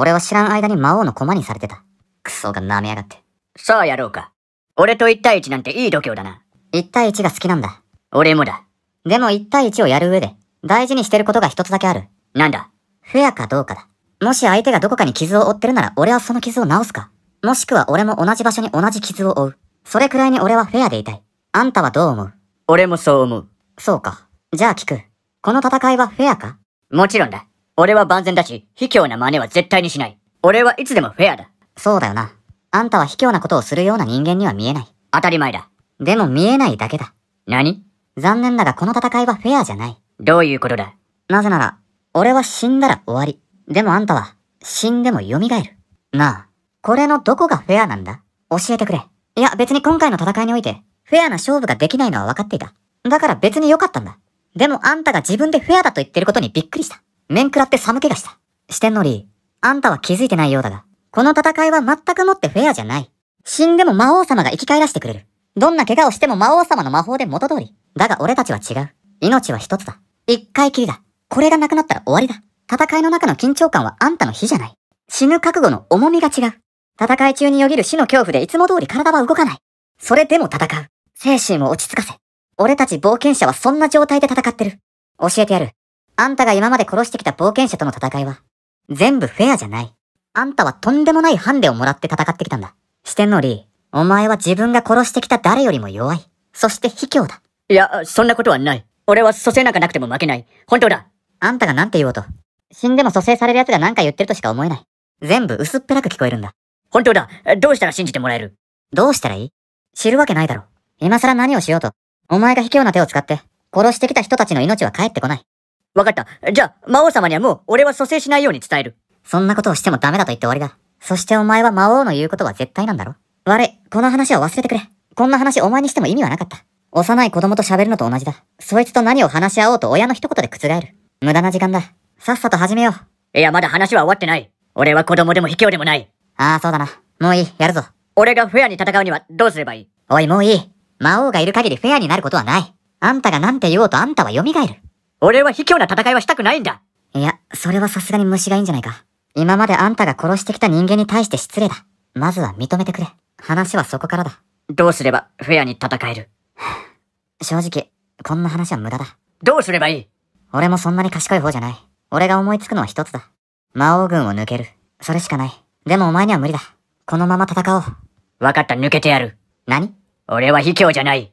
俺は知らん間に魔王の駒にされてた。クソが舐めやがって。さあやろうか。俺と1対1なんていい度胸だな。1対1が好きなんだ。俺もだ。でも1対1をやる上で、大事にしてることが一つだけある。なんだフェアかどうかだ。もし相手がどこかに傷を負ってるなら俺はその傷を治すか。もしくは俺も同じ場所に同じ傷を負う。それくらいに俺はフェアでいたい。あんたはどう思う俺もそう思う。そうか。じゃあ聞く。この戦いはフェアかもちろんだ。俺は万全だし、卑怯な真似は絶対にしない。俺はいつでもフェアだ。そうだよな。あんたは卑怯なことをするような人間には見えない。当たり前だ。でも見えないだけだ。何残念だがこの戦いはフェアじゃない。どういうことだなぜなら、俺は死んだら終わり。でもあんたは、死んでも蘇る。なあ、これのどこがフェアなんだ教えてくれ。いや別に今回の戦いにおいて、フェアな勝負ができないのは分かっていた。だから別に良かったんだ。でもあんたが自分でフェアだと言ってることにびっくりした。面食らって寒気がした。四天王のー、あんたは気づいてないようだが、この戦いは全くもってフェアじゃない。死んでも魔王様が生き返らしてくれる。どんな怪我をしても魔王様の魔法で元通り。だが俺たちは違う。命は一つだ。一回きりだ。これがなくなったら終わりだ。戦いの中の緊張感はあんたの比じゃない。死ぬ覚悟の重みが違う。戦い中によぎる死の恐怖でいつも通り体は動かない。それでも戦う。精神を落ち着かせ。俺たち冒険者はそんな状態で戦ってる。教えてやる。あんたが今まで殺してきた冒険者との戦いは、全部フェアじゃない。あんたはとんでもないハンデをもらって戦ってきたんだ。四天王リー、お前は自分が殺してきた誰よりも弱い。そして卑怯だ。いや、そんなことはない。俺は蘇生なんかなくても負けない。本当だ。あんたがなんて言おうと。死んでも蘇生される奴が何か言ってるとしか思えない。全部薄っぺらく聞こえるんだ。本当だ。どうしたら信じてもらえるどうしたらいい知るわけないだろ。今更何をしようと。お前が卑怯な手を使って、殺してきた人たちの命は返ってこない。わかった。じゃあ、魔王様にはもう俺は蘇生しないように伝える。そんなことをしてもダメだと言って終わりだ。そしてお前は魔王の言うことは絶対なんだろ悪い。この話は忘れてくれ。こんな話お前にしても意味はなかった。幼い子供と喋るのと同じだ。そいつと何を話し合おうと親の一言で覆る。無駄な時間だ。さっさと始めよう。いや、まだ話は終わってない。俺は子供でも卑怯でもない。ああ、そうだな。もういい。やるぞ。俺がフェアに戦うにはどうすればいいおい、もういい。魔王がいる限りフェアになることはない。あんたが何て言おうとあんたは蘇る。俺は卑怯な戦いはしたくないんだいや、それはさすがに虫がいいんじゃないか。今まであんたが殺してきた人間に対して失礼だ。まずは認めてくれ。話はそこからだ。どうすればフェアに戦える正直、こんな話は無駄だ。どうすればいい俺もそんなに賢い方じゃない。俺が思いつくのは一つだ。魔王軍を抜ける。それしかない。でもお前には無理だ。このまま戦おう。わかった、抜けてやる。何俺は卑怯じゃない。